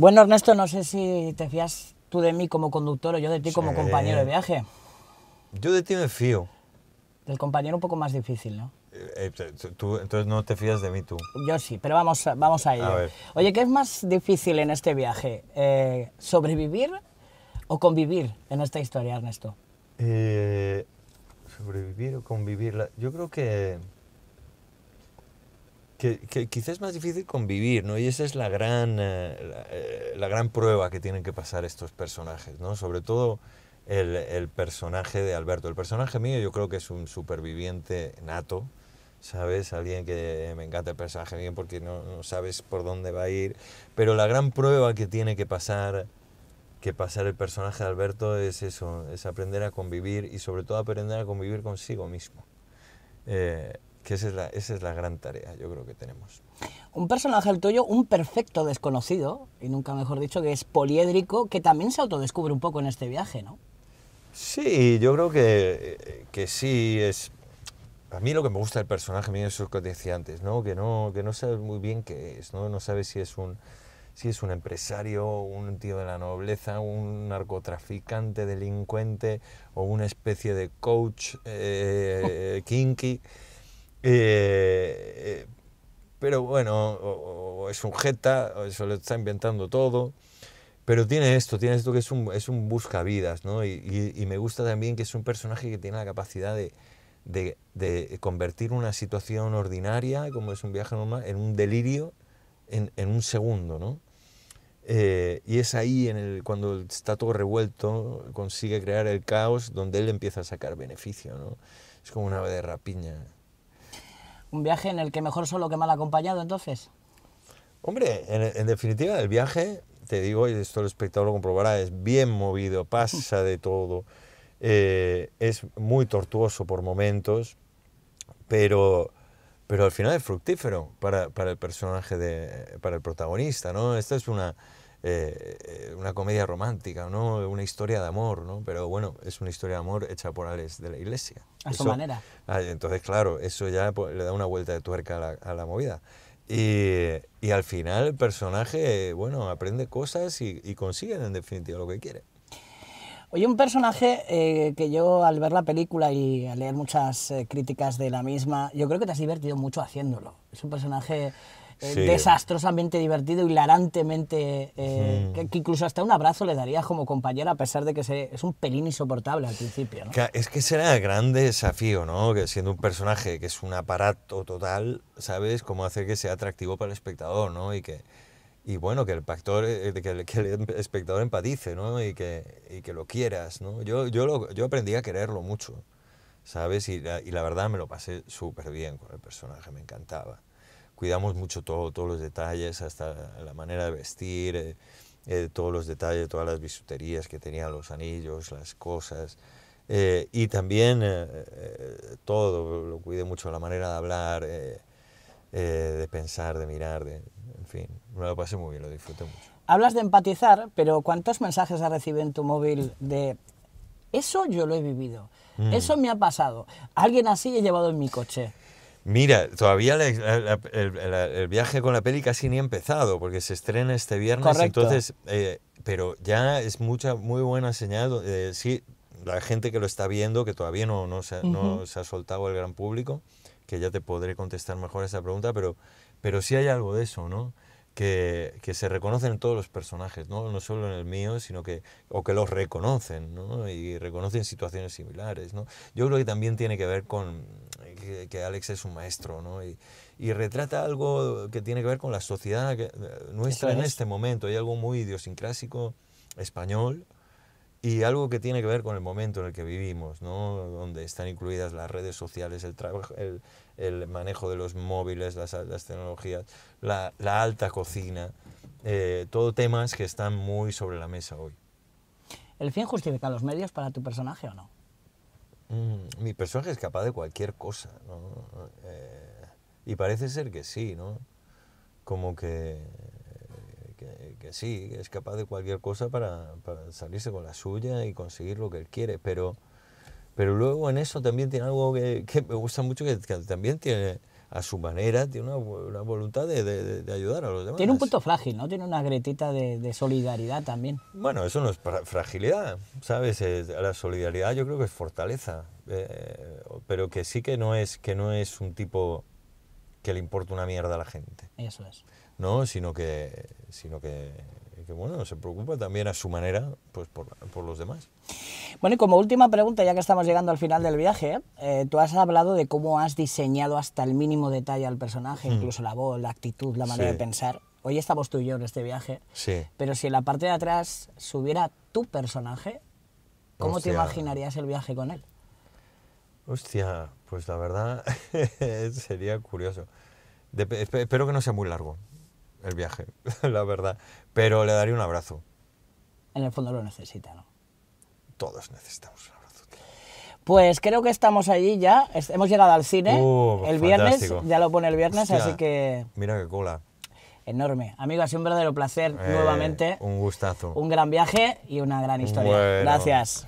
Bueno, Ernesto, no sé si te fías tú de mí como conductor o yo de ti como compañero de viaje. Yo de ti me fío. Del compañero un poco más difícil, ¿no? Eh, eh, entonces no te fías de mí tú. Yo sí, pero vamos, vamos a ello. Oye, ¿qué es más difícil en este viaje? Eh, ¿Sobrevivir o convivir en esta historia, Ernesto? sobrevivir o convivir. Yo creo que que, quizás es más difícil convivir, ¿no? Y esa es la gran, eh, eh, la, gran prueba que tienen que pasar estos personajes, ¿no? Sobre todo el, personaje de Alberto. El personaje mío yo creo que es un superviviente nato, ¿sabes? Alguien que me encanta el personaje mío porque no, sabes por dónde va a ir. Pero la gran prueba que tiene que pasar, que pasar el personaje de Alberto es eso, es aprender a convivir y sobre todo aprender a convivir consigo mismo. Eh, que esa es, la, esa es la gran tarea, yo creo que tenemos. Un personaje el tuyo, un perfecto desconocido, y nunca mejor dicho, que es poliédrico, que también se autodescubre un poco en este viaje, ¿no? Sí, yo creo que, eh, que sí, es... A mí lo que me gusta del personaje, mira, es lo que decía antes, ¿no? Que, ¿no? que sabes muy bien qué es, ¿no? No sabes si es un si es un empresario, un tío de la nobleza, un narcotraficante, delincuente o una especie de coach eh, kinky. Eh, eh, pero bueno, o, es un jeta, o se lo está inventando todo. Pero tiene esto, tiene esto que es un, es un buscavidas, ¿no? Y, me gusta también que es un personaje que tiene la capacidad de, de, convertir una situación ordinaria, como es un viaje normal, en un delirio en, en un segundo, ¿no? Eh, y es ahí, en el, cuando está todo revuelto, consigue crear el caos donde él empieza a sacar beneficio, ¿no? Es como una ave de rapiña. Un viaje en el que mejor solo que mal acompañado, entonces. Hombre, en, definitiva, el viaje, te digo, y esto el espectador lo comprobará, es bien movido, pasa de todo, eh, es muy tortuoso por momentos, pero, pero al final es fructífero para, para el personaje, de, para el protagonista, ¿no? Esta es una eh, una comedia romántica, ¿no? Una historia de amor, ¿no? Pero bueno, es una historia de amor hecha por Alex de la Iglesia. A su manera. Ah, entonces, claro, eso ya pues, le da una vuelta de tuerca a la, movida. Y, al final el personaje, bueno, aprende cosas y, consigue en definitiva lo que quiere. Oye, un personaje eh, que yo al ver la película y al leer muchas eh, críticas de la misma, yo creo que te has divertido mucho haciéndolo. Es un personaje desastrosamente divertido, hilarantemente, eh, que, incluso hasta un abrazo le darías como compañero a pesar de que es un pelín insoportable al principio. Es que será un gran desafío, ¿no? Que siendo un personaje que es un aparato total, ¿sabes? Cómo hacer que sea atractivo para el espectador, ¿no? Y que, y bueno, que el, eh, em, espectador empatice, ¿no? Y que, que lo quieras, ¿no? Yo, yo, yo aprendí a quererlo mucho. ¿sabes? Y la, y la, verdad me lo pasé súper bien con el personaje, me encantaba cuidamos mucho todo, todos los detalles, hasta la manera de vestir, eh, eh, todos los detalles, todas las bisuterías que tenían, los anillos, las cosas. Eh, y también todo, lo cuidé mucho, la manera de hablar, de pensar, de mirar, de, en fin, me lo pasé muy bien, lo disfruté mucho. Hablas de empatizar, pero ¿cuántos mensajes has recibido en tu móvil de eso yo lo he vivido, mm. eso me ha pasado, alguien así he llevado en mi coche? Mira, todavía el, viaje con la peli casi ni ha empezado, porque se estrena este viernes, entonces, eh, pero ya es mucha, muy buena señal. Eh, sí, la gente que lo está viendo, que todavía no, se, ha soltado el gran público, que ya te podré contestar mejor esa pregunta, pero, pero sí hay algo de eso, ¿no? Que, que, se reconocen todos los personajes, ¿no? no solo en el mío, sino que, o que los reconocen, ¿no? y reconocen situaciones similares. ¿no? Yo creo que también tiene que ver con que, Alex es un maestro, Y, retrata algo que tiene que ver con la sociedad eh, nuestra en este momento. Hay algo muy idiosincrásico español y algo que tiene que ver con el momento en el que vivimos, Donde están incluidas las redes sociales, el, el, manejo de los móviles, las, tecnologías, la, alta cocina, eh, todo temas que están muy sobre la mesa hoy. ¿El fin justifica los medios para tu personaje o no? Mm, mi personaje es capaz de cualquier cosa, ¿no? Eh, y parece ser que sí, ¿no? Como que, que, que sí, es capaz de cualquier cosa para, salirse con la suya y conseguir lo que él quiere, pero, pero luego en eso también tiene algo que, me gusta mucho, que también tiene a su manera, tiene una, voluntad de, de, ayudar a los demás. Tiene un punto frágil, ¿no? Tiene una gretita de, de solidaridad también. Bueno, eso no es fragilidad, ¿sabes? Eh, la solidaridad yo creo que es fortaleza, eh, pero que sí que no, es, que no es un tipo que le importa una mierda a la gente. Eso es. No, sino que, sino que que bueno, se preocupa también a su manera pues por, por los demás. Bueno, y como última pregunta, ya que estamos llegando al final del viaje, eh, tú has hablado de cómo has diseñado hasta el mínimo detalle al personaje, mm. incluso la voz, la actitud, la manera de pensar. Hoy estamos tú y yo en este viaje, sí. pero si en la parte de atrás subiera tu personaje, ¿cómo te imaginarías el viaje con él? Hostia, pues la verdad sería curioso. espero que no sea muy largo el viaje, la verdad. Pero le daría un abrazo. En el fondo lo necesita, ¿no? Todos necesitamos un abrazo. Pues creo que estamos allí ya. Hemos llegado al cine. Uh, el viernes, ya lo pone el viernes, así que. Mira qué cola. Enorme. Amigos, ha sido un verdadero placer eh, nuevamente. Un gustazo. Un gran viaje y una gran historia. Gracias.